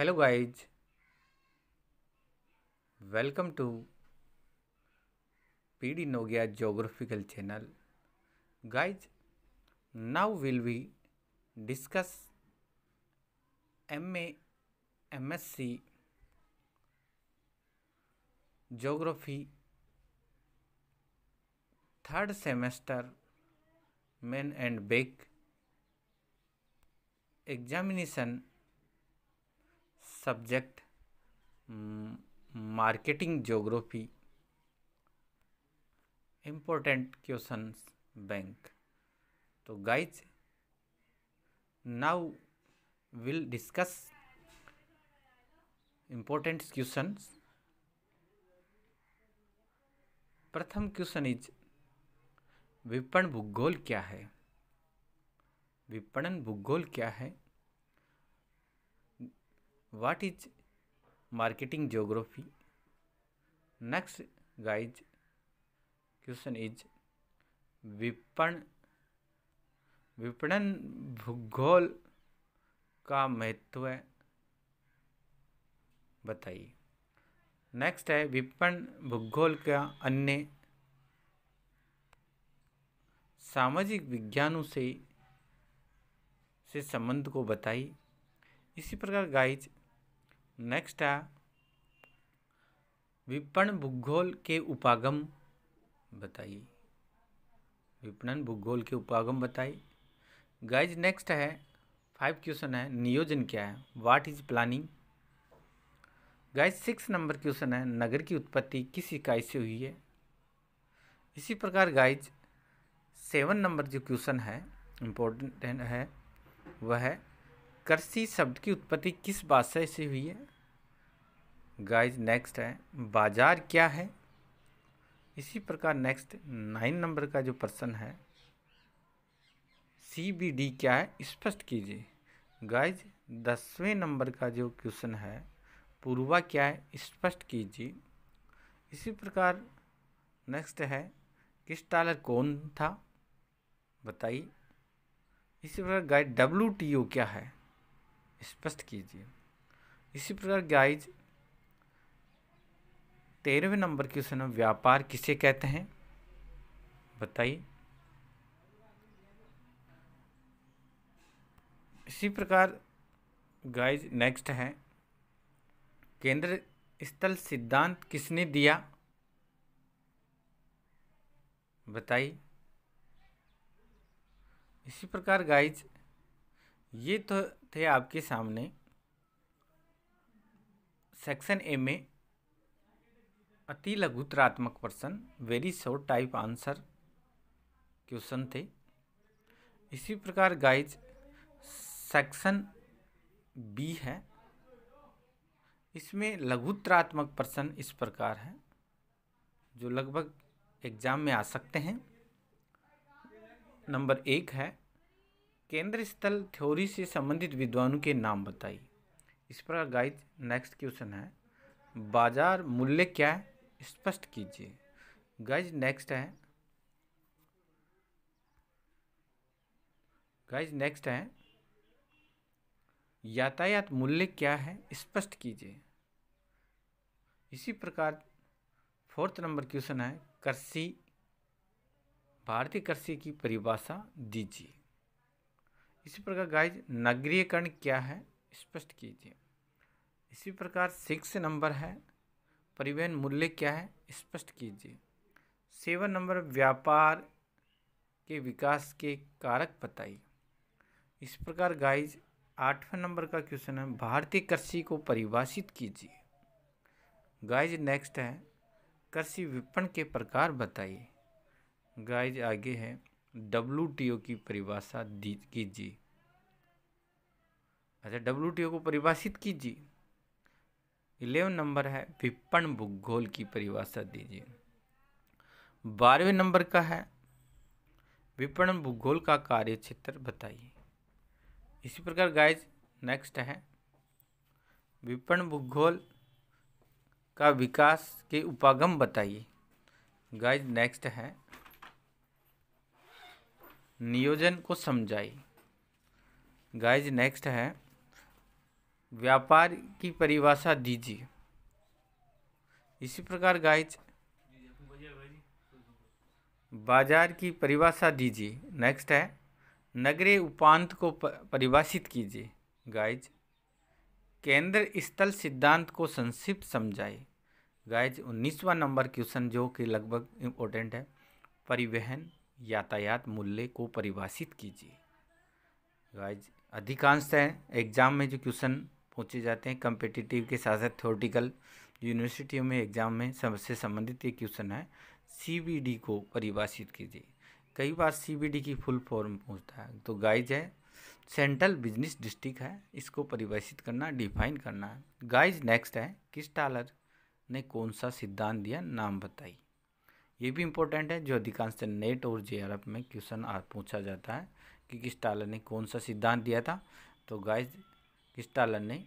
hello guys welcome to P D Nogia geographical channel guys now will we discuss M A M S C geography third semester main and back examination 2022 subject marketing geography important questions bank तो guys now will discuss important question प्रथम question is विपणन भूगोल क्या है विपणन भूगोल क्या है what is marketing geography next guys question is विपण विपणन भूगोल का महत्व बताइए नेक्स्ट है विपणन भूगोल का अन्य सामाजिक विज्ञानों से से संबंध को बताइए इसी प्रकार गाइज नेक्स्ट है विपणन भूगोल के उपागम बताइए विपणन भूगोल के उपागम बताइए गाइज नेक्स्ट है फाइव क्वेश्चन है नियोजन क्या है what is planning guys six number question है नगर की उत्पत्ति किस इकाई से हुई है इसी प्रकार गाइज सेवन नंबर जो क्वेश्चन है इम्पोर्टेंट है वह है कृषि शब्द की उत्पत्ति किस भाषा से हुई है गाइस नेक्स्ट है बाजार क्या है इसी प्रकार नेक्स्ट नाइन नंबर का जो प्रश्न है सी बी डी क्या है स्पष्ट कीजिए गाइज दसवें नंबर का जो क्वेश्चन है पूर्वा क्या है स्पष्ट कीजिए इसी प्रकार नेक्स्ट है किस टालर कौन था बताइए इसी प्रकार गाइड डब्ल्यू टी ओ क्या है स्पष्ट कीजिए इसी प्रकार गाइज तेरहवें नंबर क्वेश्चन में व्यापार किसे कहते हैं बताइए इसी प्रकार गाइज नेक्स्ट है केंद्र स्थल सिद्धांत किसने दिया बताइए इसी प्रकार गाइज ये तो थे आपके सामने सेक्शन ए में अति लघुतरात्मक प्रश्न very short type answer question थे इसी प्रकार गाइज सेक्शन बी है इसमें लघुतरात्मक प्रश्न इस प्रकार है जो लगभग एग्जाम में आ सकते हैं नंबर एक है केंद्र स्थल थ्योरी से संबंधित विद्वानों के नाम बताइए इस पर गाइज नेक्स्ट क्वेश्चन है बाजार मूल्य क्या है स्पष्ट कीजिए गाइज नेक्स्ट है गाइज नेक्स्ट है यातायात मूल्य क्या है स्पष्ट कीजिए इसी प्रकार फोर्थ नंबर क्वेश्चन है कृषि भारतीय कृषि की परिभाषा दीजिए इसी प्रकार गाइज नगरीयकरण क्या है स्पष्ट कीजिए इसी प्रकार सिक्स नंबर है परिवहन मूल्य क्या है स्पष्ट कीजिए सेवन नंबर व्यापार के विकास के कारक बताइए इस प्रकार गाइज आठवें नंबर का क्वेश्चन है भारतीय कृषि को परिभाषित कीजिए गाइज नेक्स्ट है कृषि विपणन के प्रकार बताइए गाइज आगे है ओ की परिभाषा दी कीजिए अच्छा ओ को परिभाषित कीजिए इलेवन नंबर है विपण भूगोल की परिभाषा दीजिए बारहवें नंबर का है विपणन भूगोल का कार्य क्षेत्र बताइए इसी प्रकार गाइज नेक्स्ट है विपणन भूगोल का विकास के उपागम बताइए गाइज नेक्स्ट है नियोजन को समझाई गाइज नेक्स्ट है व्यापार की परिभाषा दीजिए इसी प्रकार गाइज बाजार की परिभाषा दीजिए नेक्स्ट है नगरीय उपांत को परिभाषित कीजिए गाइज केंद्र स्थल सिद्धांत को संक्षिप्त समझाए गाइज उन्नीसवा नंबर क्वेश्चन जो कि लगभग इम्पोर्टेंट है परिवहन यातायात मूल्य को परिभाषित कीजिए गाइज अधिकांशतः एग्ज़ाम में जो क्वेश्चन पूछे जाते हैं कम्पिटिटिव के साथ साथ थ्योरेटिकल यूनिवर्सिटियों में एग्ज़ाम में सबसे संबंधित ये क्वेश्चन है सी को परिभाषित कीजिए कई बार सी की फुल फॉर्म पूछता है तो गाइज है सेंट्रल बिजनेस डिस्ट्रिक्ट है इसको परिभाषित करना डिफाइन करना है गाइज नेक्स्ट है किस टालर ने कौन सा सिद्धांत दिया नाम बताइए ये भी इम्पोर्टेंट है जो से नेट और जे में क्वेश्चन पूछा जाता है कि किस्टालन ने कौन सा सिद्धांत दिया था तो गाइस किस ने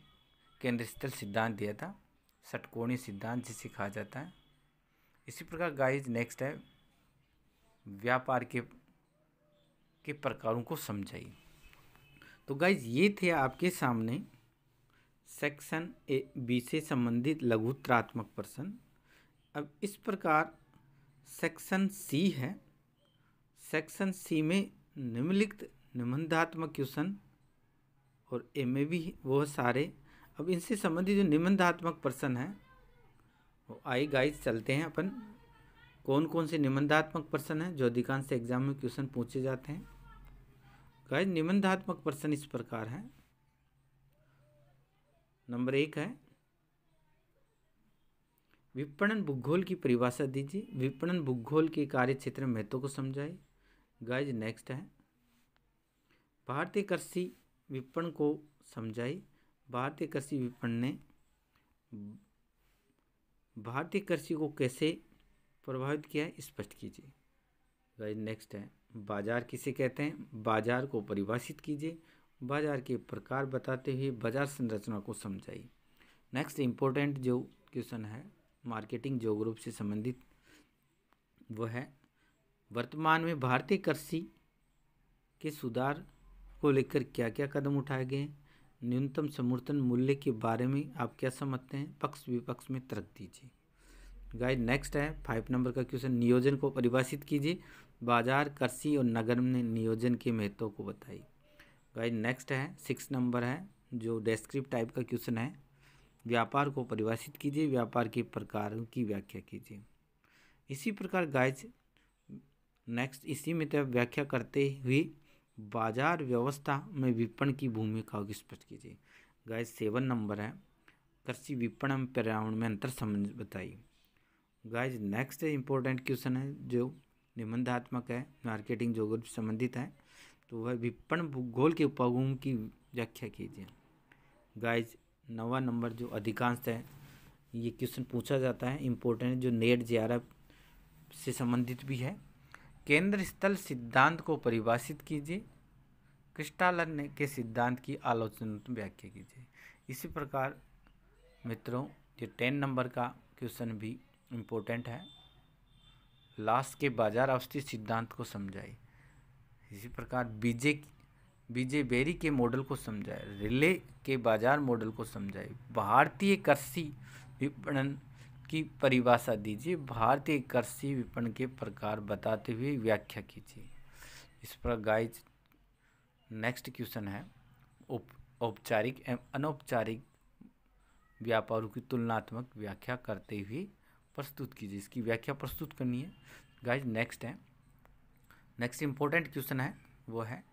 केंद्र स्थल सिद्धांत दिया था षटकोणीय सिद्धांत जिसे कहा जाता है इसी प्रकार गाइस नेक्स्ट है व्यापार के के प्रकारों को समझाइए तो गाइज ये थे आपके सामने सेक्शन ए बी से संबंधित लघुत्रात्मक प्रश्न अब इस प्रकार सेक्शन सी है सेक्शन सी में निम्नलिखित निबंधात्मक क्वेश्चन और ए में भी वो सारे अब इनसे संबंधित जो निबंधात्मक प्रश्न है वो आई गाइस चलते हैं अपन कौन कौन से निबंधात्मक प्रश्न हैं जो अधिकांश एग्जाम में क्वेश्चन पूछे जाते हैं गाइस निबंधात्मक प्रश्न इस प्रकार है नंबर एक है विपणन भूगोल की परिभाषा दीजिए विपणन भूगोल के कार्य क्षेत्र महत्व को समझाए गाइज नेक्स्ट है भारतीय कृषि विपणन को समझाए भारतीय कृषि विपणन ने भारतीय कृषि को कैसे प्रभावित किया है स्पष्ट कीजिए गाइज नेक्स्ट है बाजार किसे कहते हैं बाजार को परिभाषित कीजिए बाजार के प्रकार बताते हुए बाजार संरचना को समझाइए नेक्स्ट इम्पोर्टेंट जो क्वेश्चन है मार्केटिंग जो ग्रुप से संबंधित वह है वर्तमान में भारतीय कृषि के सुधार को लेकर क्या क्या कदम उठाए गए हैं न्यूनतम समर्थन मूल्य के बारे में आप क्या समझते हैं पक्ष विपक्ष में तर्क दीजिए गाइड नेक्स्ट है फाइव नंबर का क्वेश्चन नियोजन को परिभाषित कीजिए बाजार कृषि और नगर में नियोजन के महत्व को बताइए गाइड नेक्स्ट है सिक्स नंबर है जो डेस्क्रिप्ट टाइप का क्वेश्चन है व्यापार को परिभाषित कीजिए व्यापार के प्रकारों की व्याख्या कीजिए इसी प्रकार गाइज नेक्स्ट इसी में तब तो व्याख्या करते हुए बाजार व्यवस्था में विपणन की भूमिका को स्पष्ट कीजिए गाइज सेवन नंबर है कृषि विपणन एवं पर्यावरण में अंतर समझ बताइए गाइज नेक्स्ट इंपॉर्टेंट क्वेश्चन है जो निबंधात्मक है मार्केटिंग जोग्राफी संबंधित है तो वह विपणन भूगोल के उपागम की व्याख्या कीजिए गाइज नवा नंबर जो अधिकांश है ये क्वेश्चन पूछा जाता है इम्पोर्टेंट जो नेट जे से संबंधित भी है केंद्र स्थल सिद्धांत को परिभाषित कीजिए क्रिस्टालन के सिद्धांत की आलोचनात्मक व्याख्या कीजिए इसी प्रकार मित्रों ये टेन नंबर का क्वेश्चन भी इम्पोर्टेंट है लास्ट के बाजार अवस्थित सिद्धांत को समझाइए इसी प्रकार बीजे विजय बेरी के मॉडल को समझाए रिले के बाजार मॉडल को समझाए भारतीय कृषि विपणन की परिभाषा दीजिए भारतीय कृषि विपणन के प्रकार बताते हुए व्याख्या कीजिए इस पर गाइज नेक्स्ट क्वेश्चन है औपचारिक उप, एवं अनौपचारिक व्यापारों की तुलनात्मक व्याख्या करते हुए प्रस्तुत कीजिए इसकी व्याख्या प्रस्तुत करनी है गाइज नेक्स्ट है नेक्स्ट इम्पोर्टेंट क्वेश्चन है वो है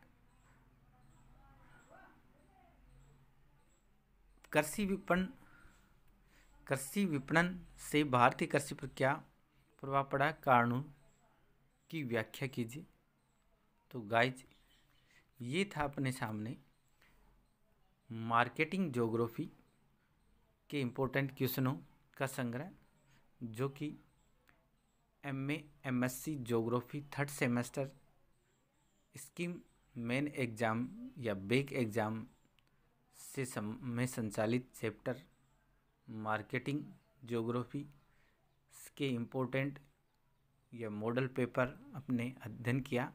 कृषि विपणन कृषि विपणन से भारतीय कृषि पर क्या प्रभाव पड़ा कारणों की व्याख्या कीजिए तो गाइज ये था अपने सामने मार्केटिंग ज्योग्राफी के इम्पोर्टेंट क्वेश्चनों का संग्रह जो कि M A M S C geography third semester scheme main exam या बेक एग्ज़ाम से सम में संचालित चैप्टर मार्केटिंग ज्योग्राफी के इम्पोर्टेंट या मॉडल पेपर अपने अध्ययन किया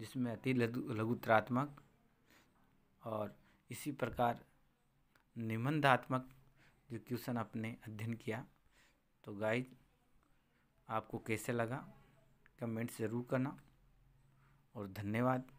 जिसमें अति लघुत्रात्मक और इसी प्रकार निबंधात्मक जो क्वेश्चन आपने अध्ययन किया तो गाइज आपको कैसे लगा कमेंट ज़रूर करना और धन्यवाद